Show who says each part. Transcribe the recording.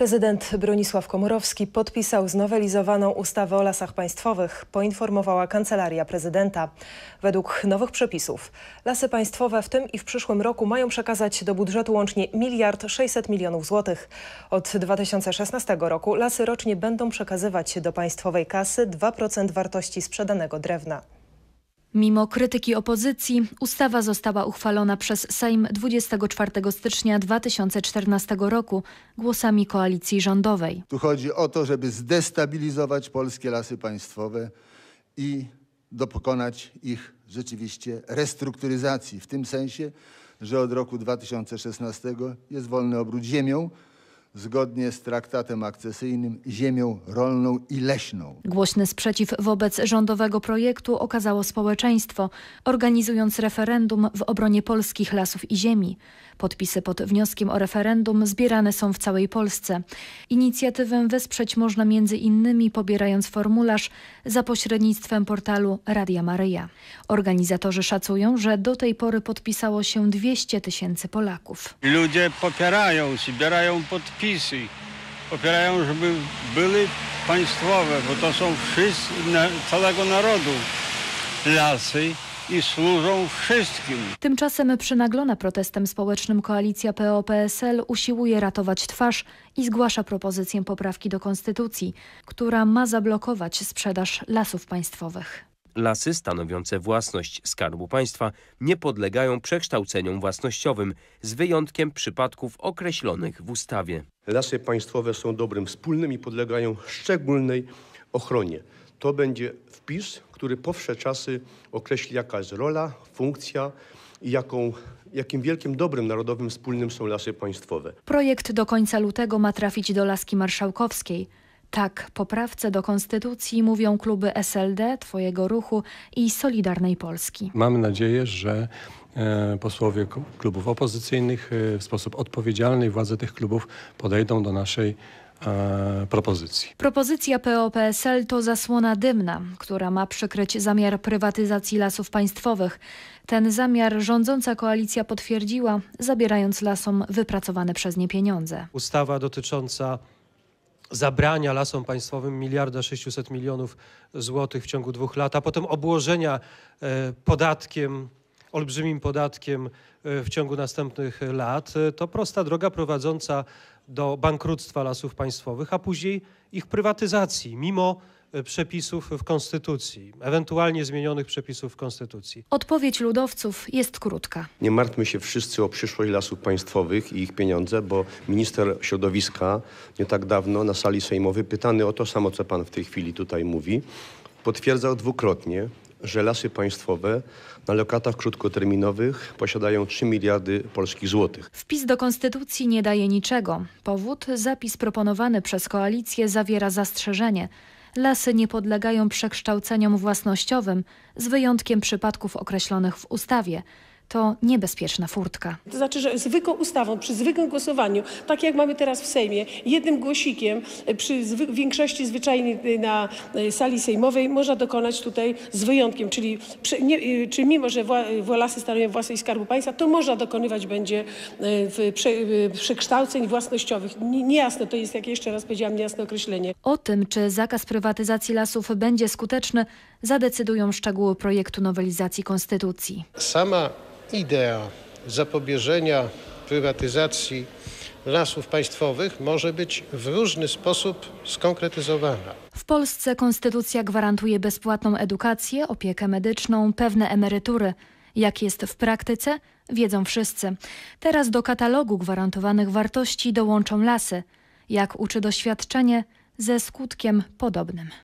Speaker 1: Prezydent Bronisław Komorowski podpisał znowelizowaną ustawę o lasach państwowych, poinformowała Kancelaria Prezydenta. Według nowych przepisów lasy państwowe w tym i w przyszłym roku mają przekazać do budżetu łącznie miliard 600 milionów złotych. Od 2016 roku lasy rocznie będą przekazywać do państwowej kasy 2% wartości sprzedanego drewna. Mimo krytyki opozycji, ustawa została uchwalona przez Sejm 24 stycznia 2014 roku głosami koalicji rządowej.
Speaker 2: Tu chodzi o to, żeby zdestabilizować polskie lasy państwowe i dokonać ich rzeczywiście restrukturyzacji, w tym sensie, że od roku 2016 jest wolny obrót ziemią, zgodnie z traktatem akcesyjnym ziemią rolną i leśną.
Speaker 1: Głośny sprzeciw wobec rządowego projektu okazało społeczeństwo, organizując referendum w obronie polskich lasów i ziemi. Podpisy pod wnioskiem o referendum zbierane są w całej Polsce. Inicjatywę wesprzeć można między innymi pobierając formularz za pośrednictwem portalu Radia Maryja. Organizatorzy szacują, że do tej pory podpisało się 200 tysięcy Polaków.
Speaker 2: Ludzie popierają, zbierają podpisy przepisy opierają, żeby były państwowe, bo to są wszyscy, całego narodu lasy i służą wszystkim.
Speaker 1: Tymczasem przynaglona protestem społecznym koalicja PO-PSL usiłuje ratować twarz i zgłasza propozycję poprawki do konstytucji, która ma zablokować sprzedaż lasów państwowych.
Speaker 2: Lasy stanowiące własność Skarbu Państwa nie podlegają przekształceniom własnościowym, z wyjątkiem przypadków określonych w ustawie. Lasy państwowe są dobrym wspólnym i podlegają szczególnej ochronie. To będzie wpis, który powsze czasy określi jaka jest rola, funkcja i jaką jakim wielkim dobrem narodowym wspólnym są lasy państwowe.
Speaker 1: Projekt do końca lutego ma trafić do Laski Marszałkowskiej. Tak, poprawce do konstytucji mówią kluby SLD, Twojego ruchu i Solidarnej Polski.
Speaker 2: Mamy nadzieję, że e, posłowie klubów opozycyjnych e, w sposób odpowiedzialny i władze tych klubów podejdą do naszej e, propozycji.
Speaker 1: Propozycja POPSL to zasłona dymna, która ma przykryć zamiar prywatyzacji lasów państwowych. Ten zamiar rządząca koalicja potwierdziła, zabierając lasom wypracowane przez nie pieniądze.
Speaker 2: Ustawa dotycząca zabrania lasom państwowym miliarda 600 milionów złotych w ciągu dwóch lat, a potem obłożenia e, podatkiem, olbrzymim podatkiem e, w ciągu następnych lat, e, to prosta droga prowadząca do bankructwa lasów państwowych, a później ich prywatyzacji, mimo E, przepisów w Konstytucji, ewentualnie zmienionych przepisów w Konstytucji?
Speaker 1: Odpowiedź ludowców jest krótka.
Speaker 2: Nie martwmy się wszyscy o przyszłość lasów państwowych i ich pieniądze, bo minister środowiska nie tak dawno na sali sejmowej, pytany o to samo, co pan w tej chwili tutaj mówi, potwierdzał dwukrotnie, że lasy państwowe na lokatach krótkoterminowych posiadają 3 miliardy polskich złotych.
Speaker 1: Wpis do konstytucji nie daje niczego. Powód zapis proponowany przez koalicję zawiera zastrzeżenie Lasy nie podlegają przekształceniom własnościowym, z wyjątkiem przypadków określonych w ustawie – to niebezpieczna furtka.
Speaker 2: To znaczy, że zwykłą ustawą, przy zwykłym głosowaniu, tak jak mamy teraz w Sejmie, jednym głosikiem e, przy większości zwyczajnej e, na e, sali sejmowej można dokonać tutaj z wyjątkiem, czyli, przy, nie, czyli mimo, że własy lasy stanowią własność Skarbu Państwa, to można dokonywać będzie w, prze, przekształceń własnościowych. niejasne,
Speaker 1: to jest, jak jeszcze raz powiedziałam, niejasne określenie. O tym, czy zakaz prywatyzacji lasów będzie skuteczny, zadecydują szczegóły projektu nowelizacji konstytucji.
Speaker 2: Sama idea zapobieżenia prywatyzacji lasów państwowych może być w różny sposób skonkretyzowana.
Speaker 1: W Polsce konstytucja gwarantuje bezpłatną edukację, opiekę medyczną, pewne emerytury. Jak jest w praktyce, wiedzą wszyscy. Teraz do katalogu gwarantowanych wartości dołączą lasy. Jak uczy doświadczenie, ze skutkiem podobnym.